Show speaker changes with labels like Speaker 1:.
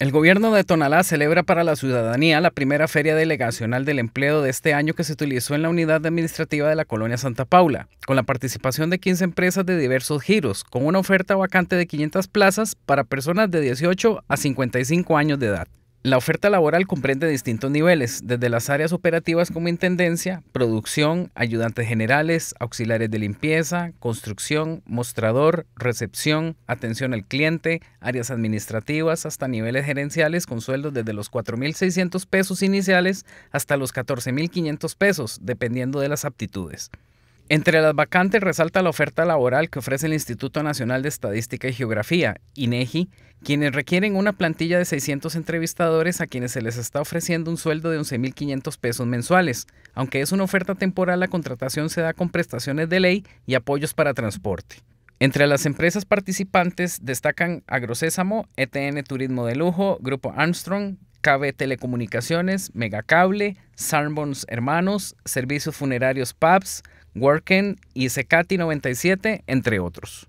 Speaker 1: El gobierno de Tonalá celebra para la ciudadanía la primera feria delegacional del empleo de este año que se utilizó en la unidad administrativa de la colonia Santa Paula, con la participación de 15 empresas de diversos giros, con una oferta vacante de 500 plazas para personas de 18 a 55 años de edad. La oferta laboral comprende distintos niveles, desde las áreas operativas como intendencia, producción, ayudantes generales, auxiliares de limpieza, construcción, mostrador, recepción, atención al cliente, áreas administrativas, hasta niveles gerenciales con sueldos desde los 4.600 pesos iniciales hasta los 14.500 pesos, dependiendo de las aptitudes. Entre las vacantes resalta la oferta laboral que ofrece el Instituto Nacional de Estadística y Geografía, INEGI, e quienes requieren una plantilla de 600 entrevistadores a quienes se les está ofreciendo un sueldo de 11.500 pesos mensuales. Aunque es una oferta temporal, la contratación se da con prestaciones de ley y apoyos para transporte. Entre las empresas participantes destacan AgroSésamo, ETN Turismo de Lujo, Grupo Armstrong, KB Telecomunicaciones, Megacable, Sarbon's Hermanos, Servicios Funerarios PUBS. Working y Secati 97, entre otros.